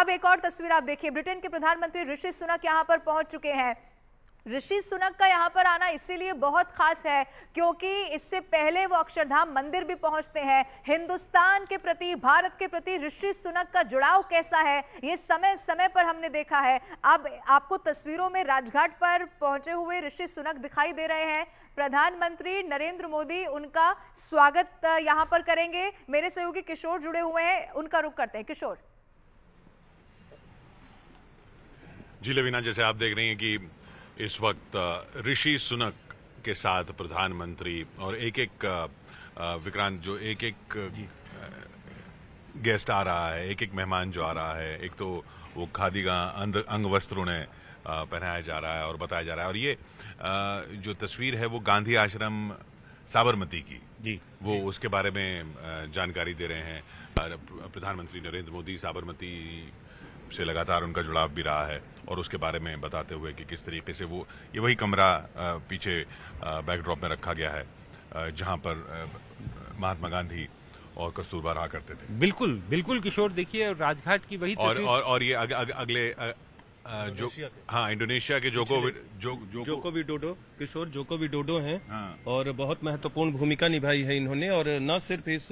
अब एक और तस्वीर आप देखिए ब्रिटेन के प्रधानमंत्री ऋषि सुनक यहाँ पर पहुंच चुके हैं ऋषि सुनक का यहाँ पर आना इसीलिए बहुत खास है क्योंकि इससे पहले वो अक्षरधाम मंदिर भी पहुंचते हैं हिंदुस्तान के प्रति भारत के प्रति ऋषि सुनक का जुड़ाव कैसा है ये समय समय पर हमने देखा है अब आपको तस्वीरों में राजघाट पर पहुंचे हुए ऋषि सुनक दिखाई दे रहे हैं प्रधानमंत्री नरेंद्र मोदी उनका स्वागत यहाँ पर करेंगे मेरे सहयोगी किशोर जुड़े हुए हैं उनका रुख करते हैं किशोर जी लवीना जैसे आप देख रही हैं कि इस वक्त ऋषि सुनक के साथ प्रधानमंत्री और एक एक विक्रांत जो एक एक गेस्ट आ रहा है एक एक मेहमान जो आ रहा है एक तो वो खादी का अंग वस्त्रों ने पहनाया जा रहा है और बताया जा रहा है और ये जो तस्वीर है वो गांधी आश्रम साबरमती की जी वो जी। उसके बारे में जानकारी दे रहे हैं प्रधानमंत्री नरेंद्र मोदी साबरमती से लगातार उनका जुड़ाव भी रहा है और उसके बारे में बताते हुए कि किस तरीके से वो ये वही कमरा पीछे बैकड्रॉप में रखा गया है जहाँ पर महात्मा गांधी और कस्तूरबा रहा करते थे बिल्कुल बिल्कुल किशोर देखिए राजघाट की वही और, और, और ये अग, अग, अगले अग, जो हाँ इंडोनेशिया के जोको अच्छा, जो, जोको, जोको भी डोडो किशोर जोको भी डोडो हैं हाँ। और बहुत महत्वपूर्ण भूमिका निभाई है इन्होंने और न सिर्फ इस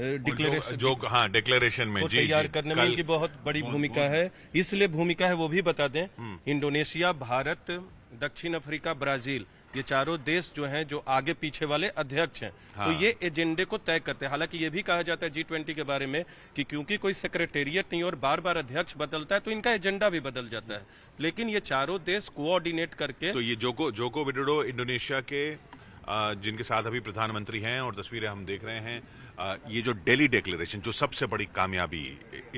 डिक्लेरेशन जो, जो हाँ डिक्लेरेशन में तैयार करने में इनकी बहुत बड़ी भूमिका है इसलिए भूमिका है वो भी बता दें हम्म। इंडोनेशिया भारत दक्षिण अफ्रीका ब्राजील ये चारों देश जो हैं जो आगे पीछे वाले अध्यक्ष हैं तो हाँ। तो ये एजेंडे को तय करते हैं हालांकि ये भी कहा जाता है जी ट्वेंटी के बारे में कि क्योंकि कोई सेक्रेटेरिएट नहीं और बार बार अध्यक्ष बदलता है तो इनका एजेंडा भी बदल जाता है लेकिन ये चारों देश कोऑर्डिनेट करके तो ये जोको जोको विडोडो इंडोनेशिया के जिनके साथ अभी प्रधानमंत्री हैं और तस्वीरें हम देख रहे हैं ये जो डेली डिक्लेरेशन जो सबसे बड़ी कामयाबी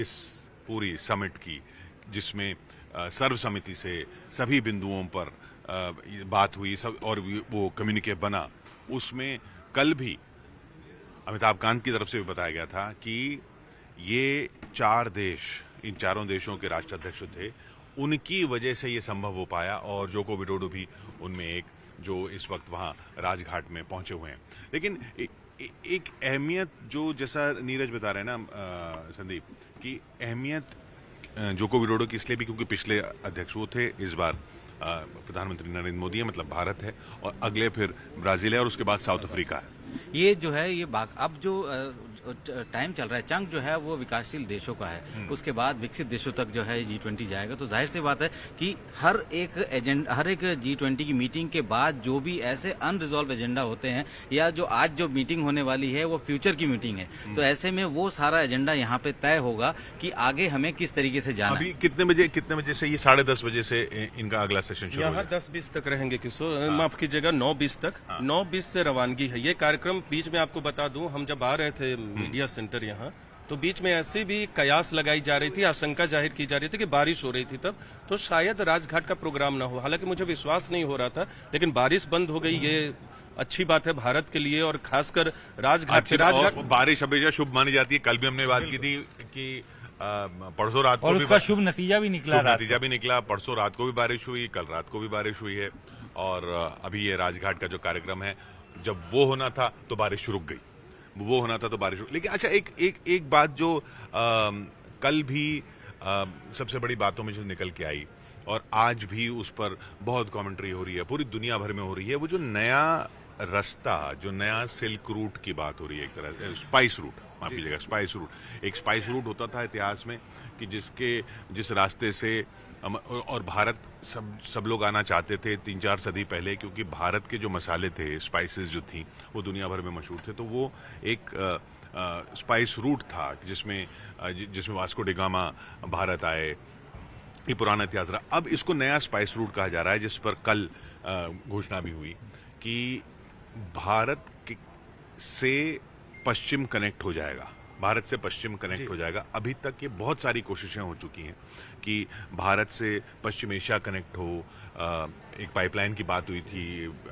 इस पूरी समिट की जिसमें सर्वसम्मति से सभी बिंदुओं पर बात हुई सब और वो कम्युनिके बना उसमें कल भी अमिताभ कांत की तरफ से भी बताया गया था कि ये चार देश इन चारों देशों के राष्ट्राध्यक्ष थे उनकी वजह से ये संभव हो पाया और जोको विडोडो भी उनमें एक जो इस वक्त वहाँ राजघाट में पहुंचे हुए हैं लेकिन एक अहमियत जो जैसा नीरज बता रहे हैं ना संदीप कि अहमियत जोको विडोडो की इसलिए भी क्योंकि पिछले अध्यक्ष वो थे इस बार प्रधानमंत्री नरेंद्र मोदी है मतलब भारत है और अगले फिर ब्राजील है और उसके बाद साउथ अफ्रीका है ये जो है ये अब जो टाइम चल रहा है चंक जो है वो विकासशील देशों का है हम्म। उसके बाद विकसित देशों तक जो है जी ट्वेंटी जाएगा तो जाहिर सी बात है कि हर एक एजेंडा हर एक जी ट्वेंटी की मीटिंग के बाद जो भी ऐसे अनरिजोल्व एजेंडा होते हैं या जो आज जो मीटिंग होने वाली है वो फ्यूचर की मीटिंग है हम्म। तो ऐसे में वो सारा एजेंडा यहाँ पे तय होगा कि आगे हमें किस तरीके से जाना अभी कितने बजे कितने बजे से ये साढ़े दस बजे से इनका अगला सेशन शुरू यहाँ दस बीस तक रहेंगे किशोर हाँ। माफ कीजिएगा नौ बीस तक हाँ। नौ बीस से रवानगी है ये कार्यक्रम बीच में आपको बता दूं हम जब आ रहे थे मीडिया हम्म। सेंटर यहाँ तो बीच में ऐसी भी कयास लगाई जा रही थी आशंका जाहिर की जा रही थी कि बारिश हो रही थी तब तो शायद राजघाट का प्रोग्राम ना हो हालांकि मुझे विश्वास नहीं हो रहा था लेकिन बारिश बंद हो गई ये अच्छी बात है भारत के लिए और खासकर राजघाट राजघाट बारिश हमेशा शुभ मानी जाती है कल भी हमने बात की थी कि परसों रात और को शुभ नतीजा भी निकला नतीजा भी निकला परसों रात को भी बारिश हुई कल रात को भी बारिश हुई है और अभी ये राजघाट का जो कार्यक्रम है जब वो होना था तो बारिश रुक गई वो होना था तो बारिश लेकिन अच्छा एक एक एक बात जो आ, कल भी आ, सबसे बड़ी बातों में जो निकल के आई और आज भी उस पर बहुत कमेंट्री हो रही है पूरी दुनिया भर में हो रही है वो जो नया रास्ता जो नया सिल्क रूट की बात हो रही है एक तरह से स्पाइस रूट माफ कीजिएगा स्पाइस रूट एक स्पाइस रूट होता था इतिहास में कि जिसके जिस रास्ते से और भारत सब सब लोग आना चाहते थे तीन चार सदी पहले क्योंकि भारत के जो मसाले थे स्पाइसेस जो थी वो दुनिया भर में मशहूर थे तो वो एक स्पाइस रूट था जिसमें जिसमें वास्को डिगामा भारत आए ये पुराना इतिहास रहा अब इसको नया स्पाइस रूट कहा जा रहा है जिस पर कल घोषणा भी हुई कि भारत से पश्चिम कनेक्ट हो जाएगा भारत से पश्चिम कनेक्ट हो जाएगा अभी तक ये बहुत सारी कोशिशें हो चुकी हैं कि भारत से पश्चिम एशिया कनेक्ट हो एक पाइपलाइन की बात हुई थी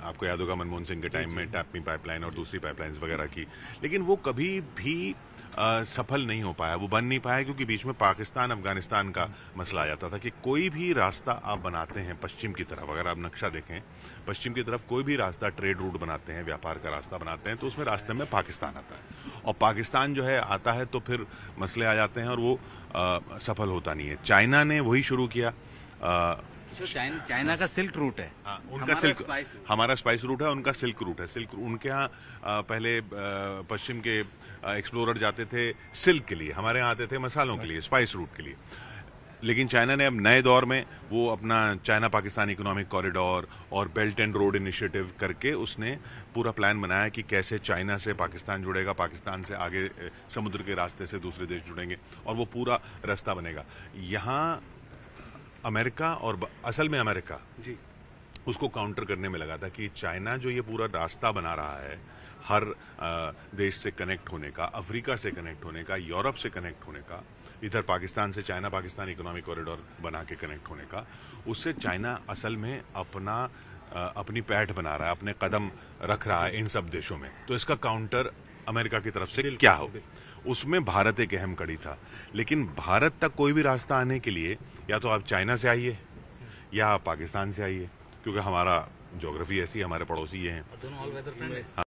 आपको याद होगा मनमोहन सिंह के टाइम में टैपमी पाइपलाइन और दूसरी पाइपलाइंस वगैरह की लेकिन वो कभी भी आ, सफल नहीं हो पाया वो बन नहीं पाया क्योंकि बीच में पाकिस्तान अफगानिस्तान का मसला आ जाता था कि कोई भी रास्ता आप बनाते हैं पश्चिम की तरफ अगर आप नक्शा देखें पश्चिम की तरफ कोई भी रास्ता ट्रेड रूट बनाते हैं व्यापार का रास्ता बनाते हैं तो उसमें रास्ते में पाकिस्तान आता है और पाकिस्तान जो है आता है तो फिर मसले आ जाते हैं और वो आ, सफल होता नहीं है चाइना ने वही शुरू किया चाइना का सिल्क रूट है हाँ, उनका सिल्क हमारा स्पाइस रूट है उनका सिल्क रूट है सिल्क उनके यहाँ पहले पश्चिम के एक्सप्लोरर जाते थे सिल्क के लिए हमारे यहाँ आते थे मसालों के लिए स्पाइस रूट के लिए लेकिन चाइना ने अब नए दौर में वो अपना चाइना पाकिस्तान इकोनॉमिक कॉरिडोर और बेल्ट एंड रोड इनिशिएटिव करके उसने पूरा प्लान बनाया कि कैसे चाइना से पाकिस्तान जुड़ेगा पाकिस्तान से आगे समुद्र के रास्ते से दूसरे देश जुड़ेंगे और वो पूरा रास्ता बनेगा यहाँ अमेरिका और असल में अमेरिका जी उसको काउंटर करने में लगा था कि चाइना जो ये पूरा रास्ता बना रहा है हर देश से कनेक्ट होने का अफ्रीका से कनेक्ट होने का यूरोप से कनेक्ट होने का इधर पाकिस्तान से चाइना पाकिस्तान इकोनॉमिक कॉरिडोर बना के कनेक्ट होने का उससे चाइना असल में अपना अपनी पैठ बना रहा है अपने कदम रख रहा है इन सब देशों में तो इसका काउंटर अमेरिका की तरफ से क्या हो उसमें भारत एक अहम कड़ी था लेकिन भारत तक कोई भी रास्ता आने के लिए या तो आप चाइना से आइए या आप पाकिस्तान से आइए क्योंकि हमारा जोग्राफी ऐसी हमारे पड़ोसी ये हैं